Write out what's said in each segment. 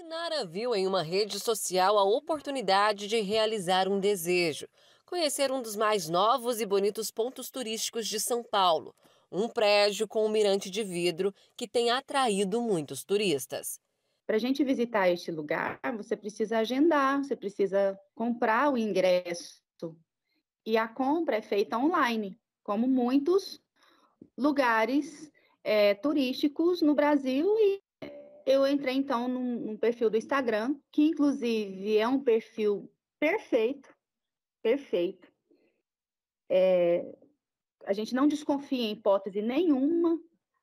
Sinara viu em uma rede social a oportunidade de realizar um desejo: conhecer um dos mais novos e bonitos pontos turísticos de São Paulo, um prédio com um mirante de vidro que tem atraído muitos turistas. Para a gente visitar este lugar, você precisa agendar, você precisa comprar o ingresso. E a compra é feita online, como muitos lugares é, turísticos no Brasil e eu entrei então num, num, perfil do Instagram, que inclusive é um perfil perfeito, perfeito. É, a gente não desconfia em hipótese nenhuma.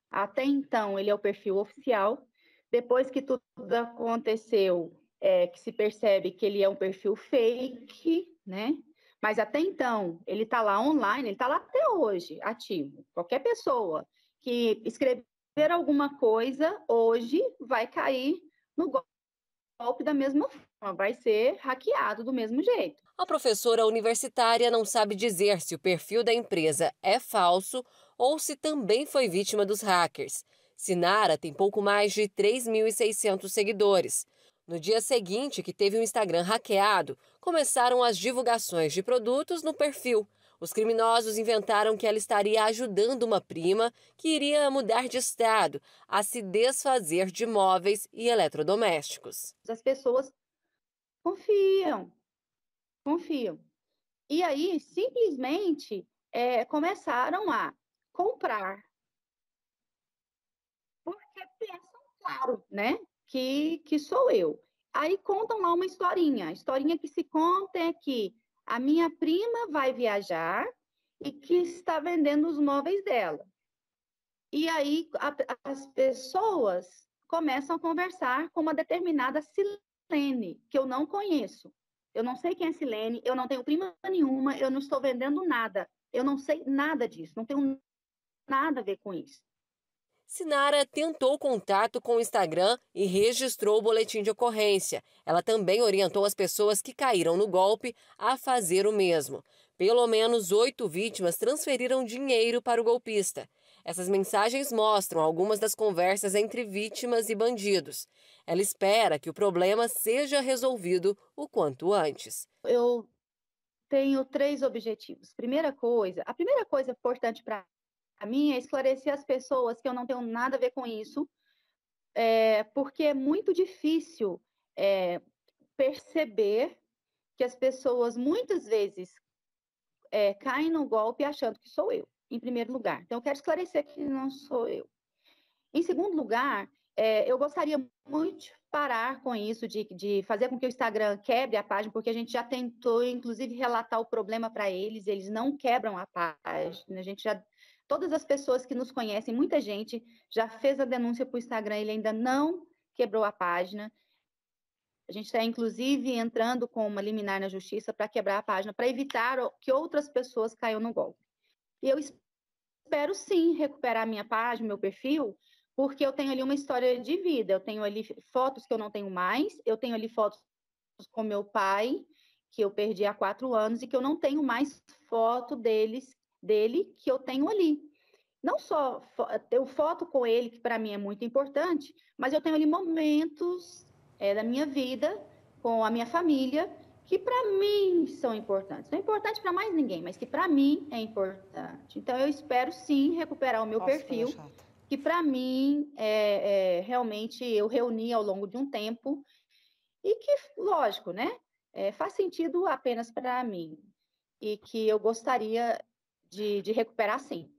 Até então ele é o perfil oficial. Depois que tudo aconteceu, é, que se percebe que ele é um perfil fake, né? Mas até então ele está lá online, ele está lá até hoje, ativo. Qualquer pessoa que escreve ver alguma coisa hoje vai cair no golpe da mesma forma, vai ser hackeado do mesmo jeito. A professora universitária não sabe dizer se o perfil da empresa é falso ou se também foi vítima dos hackers. Sinara tem pouco mais de 3.600 seguidores. No dia seguinte que teve o Instagram hackeado, começaram as divulgações de produtos no perfil. Os criminosos inventaram que ela estaria ajudando uma prima que iria mudar de estado a se desfazer de móveis e eletrodomésticos. As pessoas confiam, confiam. E aí, simplesmente, é, começaram a comprar. Porque pensam, claro, né? Que, que sou eu. Aí contam lá uma historinha. A historinha que se conta é que a minha prima vai viajar e que está vendendo os móveis dela. E aí a, as pessoas começam a conversar com uma determinada Silene, que eu não conheço. Eu não sei quem é Silene, eu não tenho prima nenhuma, eu não estou vendendo nada. Eu não sei nada disso, não tenho nada a ver com isso. Sinara tentou contato com o Instagram e registrou o boletim de ocorrência. Ela também orientou as pessoas que caíram no golpe a fazer o mesmo. Pelo menos oito vítimas transferiram dinheiro para o golpista. Essas mensagens mostram algumas das conversas entre vítimas e bandidos. Ela espera que o problema seja resolvido o quanto antes. Eu tenho três objetivos. Primeira coisa, a primeira coisa importante para a minha é esclarecer as pessoas que eu não tenho nada a ver com isso, é, porque é muito difícil é, perceber que as pessoas muitas vezes é, caem no golpe achando que sou eu, em primeiro lugar. Então, eu quero esclarecer que não sou eu. Em segundo lugar, é, eu gostaria muito de parar com isso, de, de, fazer com que o Instagram quebre a página, porque a gente já tentou, inclusive, relatar o problema para eles, eles não quebram a página, a gente já Todas as pessoas que nos conhecem, muita gente já fez a denúncia para o Instagram, ele ainda não quebrou a página. A gente está, inclusive, entrando com uma liminar na justiça para quebrar a página, para evitar que outras pessoas caiam no golpe. E eu espero, sim, recuperar minha página, meu perfil, porque eu tenho ali uma história de vida. Eu tenho ali fotos que eu não tenho mais, eu tenho ali fotos com meu pai, que eu perdi há quatro anos, e que eu não tenho mais foto deles dele que eu tenho ali. Não só eu foto com ele, que para mim é muito importante, mas eu tenho ali momentos é, da minha vida com a minha família que para mim são importantes. Não é importante para mais ninguém, mas que para mim é importante. Então eu espero sim recuperar o meu Nossa, perfil, que para mim é, é, realmente eu reuni ao longo de um tempo e que, lógico, né, é, faz sentido apenas para mim e que eu gostaria de, de recuperar sim.